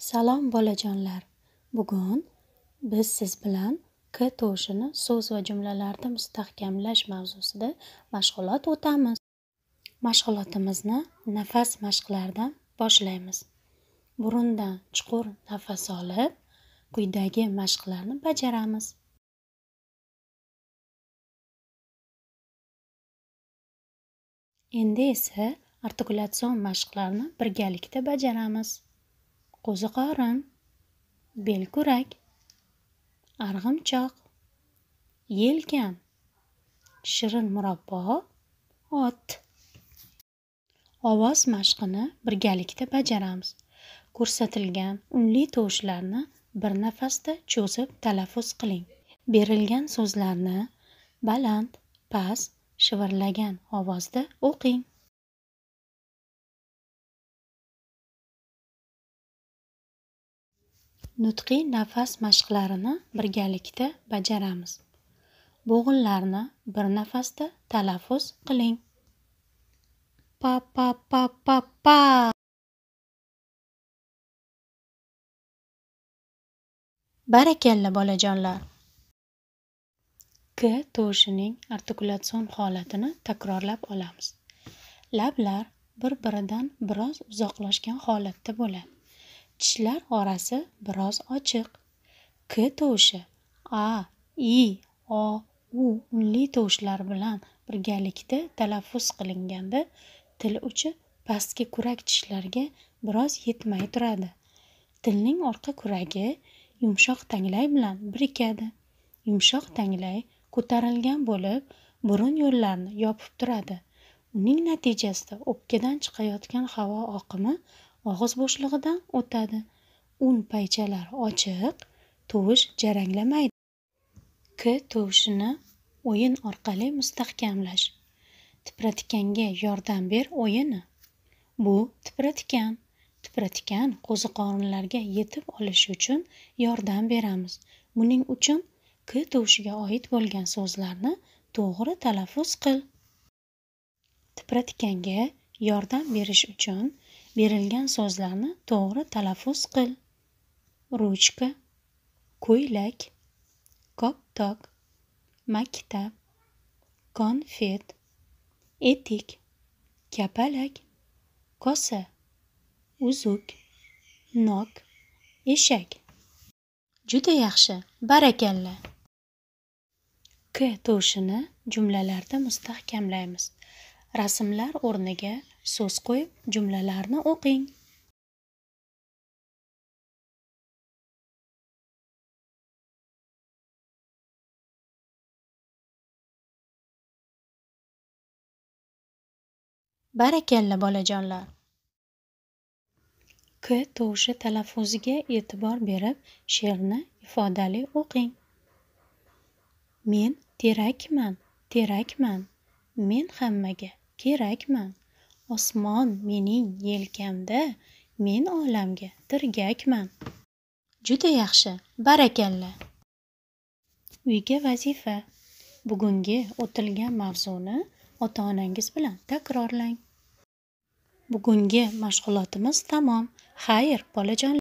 Salom bolajonlar. Bugun biz siz bilan k tovushini so'z va jumlalarda mustahkamlash mavzusida mashg'ulot o'tamiz. Mashg'ulotimizni nafas mashqlaridan boshlaymiz. Burundan chuqur nafas olib, quyidagi mashqlarni bajaramiz. Endi esa artikulyatsion mashqlarni birgalikda bajaramiz. qo'ziqorin belkurak arg'imchoq yelkan shirin murabbo ot ovoz mashqini birgalikda bajaramiz ko'rsatilgan unli tovushlarni bir nafasda cho'zib talaffuz qiling berilgan so'zlarni baland past shivirlagan ovozda o'qing nutqiy nafas mashqlarini birgalikda bajaramiz bo'g'inlarni bir nafasda talaffuz qiling pa pa pa pa pa barakalla bolajonlar k tovushining artikulyatsion holatini takrorlab olamiz lablar bir biridan biroz uzoqlashgan holatda bo'ladi tishlar orasi biroz ochiq k tovushi a i o u unli tovushlar bilan birgalikda talaffuz qilinganda til uchi pastki kurak tishlarga biroz yetmay turadi tilning orqa kuragi yumshoq tanglay bilan birikadi yumshoq tanglay ko'tarilgan bo'lib burun yo'llarini yopib turadi uning natijasida o'pkadan chiqayotgan havo oqimi og'iz bo'shlig'idan o'tadi un paychalar ochiq tovush jaranglamaydi k tovushini o'yin orqali mustahkamlash tipratikanga yordam ber o'yini bu tipratikan tipratikan qo'ziqorinlarga yetib olish uchun yordam beramiz buning uchun k tovushiga oid bo'lgan so'zlarni to'g'ri talaffuz qil tipratikanga yordam berish uchun berilgan so'zlarni to'g'ri talaffuz qil ruchka ko'ylak koptok maktab konfet etik kapalak kosa uzuk nok eshak juda yaxshi barakalla k tovushini jumlalarda mustahkamlaymiz rasmlar o'rniga so'z qo'yib jumlalarni o'qing barakalla bolajonlar k tovushi talaffuziga e'tibor berib she'rni ifodali o'qing men terakman terakman men hammaga kerakman osmon mening yelkamda men olamga tirgakman juda yaxshi barakalla uyga vazifa bugungi o'tilgan mavzuni ota onangiz bilan takrorlang bugungi mashg'ulotimiz tamom xayr bolajonlar